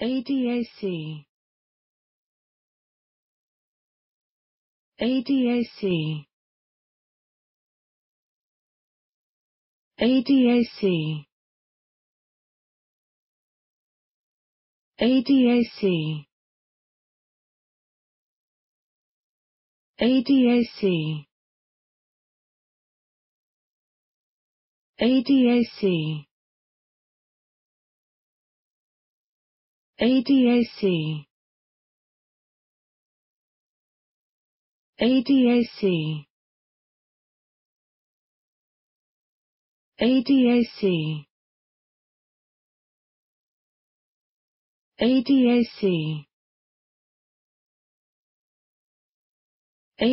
ADAC ADAC ADAC ADAC ADAC ADAC ADAC ADAC ADAC ADAC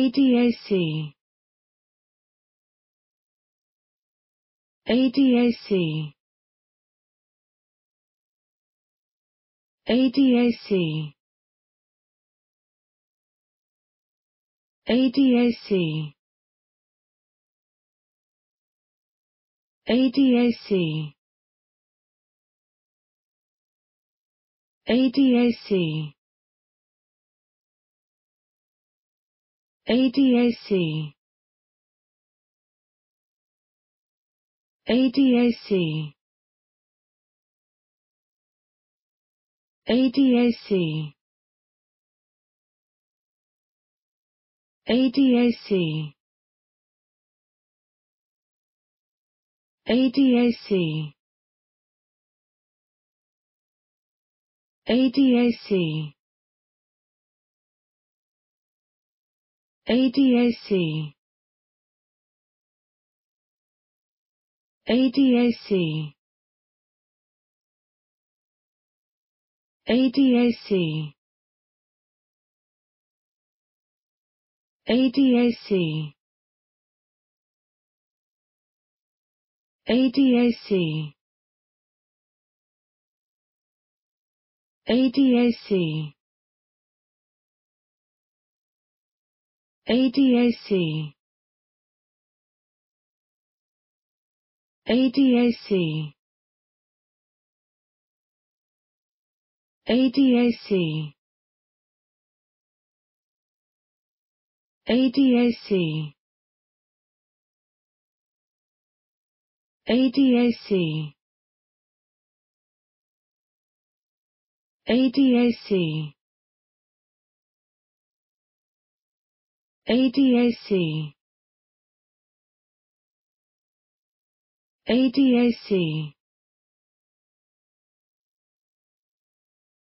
ADAC ADAC ADAC ADAC ADAC ADAC ADAC ADAC ADAC ADAC ADAC ADAC ADAC ADAC ADAC ADAC ADAC ADAC ADAC ADAC ADAC ADAC ADAC ADAC ADAC ADAC